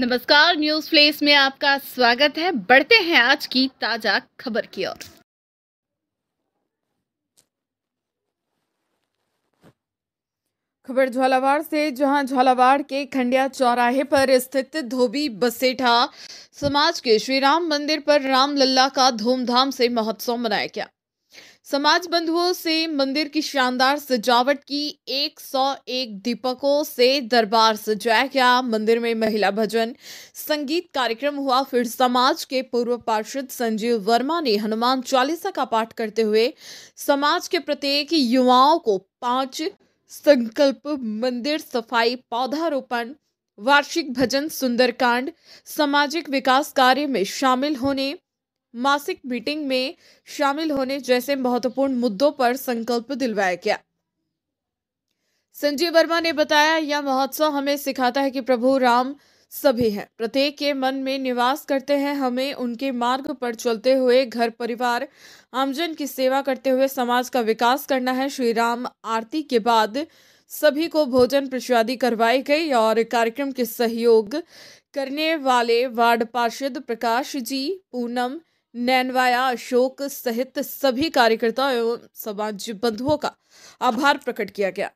नमस्कार news place में आपका स्वागत है बढ़ते हैं आज की ताजा खबर की ओर खबर झालावाड़ से जहां झालावाड़ के खंडिया चौराहे पर स्थित धोबी बसेठा समाज के श्री राम मंदिर पर रामलला का धूमधाम से महोत्सव मनाया गया समाज बंधुओं से मंदिर की शानदार सजावट की 101 दीपकों से दरबार सजाया गया मंदिर में महिला भजन संगीत कार्यक्रम हुआ फिर समाज के पूर्व पार्षद संजीव वर्मा ने हनुमान चालीसा का पाठ करते हुए समाज के प्रत्येक युवाओं को पांच संकल्प मंदिर सफाई पौधारोपण वार्षिक भजन सुंदरकांड सामाजिक विकास कार्य में शामिल होने मासिक मीटिंग में शामिल होने जैसे महत्वपूर्ण मुद्दों पर संकल्प दिलवाया गया संजीव वर्मा ने बताया यह महोत्सव हमें सिखाता है कि प्रभु राम सभी हैं प्रत्येक के मन में निवास करते हैं हमें उनके मार्ग पर चलते हुए घर परिवार आमजन की सेवा करते हुए समाज का विकास करना है श्री राम आरती के बाद सभी को भोजन प्रसादी करवाई गई और कार्यक्रम के सहयोग करने वाले वार्ड पार्षद प्रकाश जी पूनम नैनवाया अशोक सहित सभी कार्यकर्ताओं एवं समाज बंधुओं का आभार प्रकट किया गया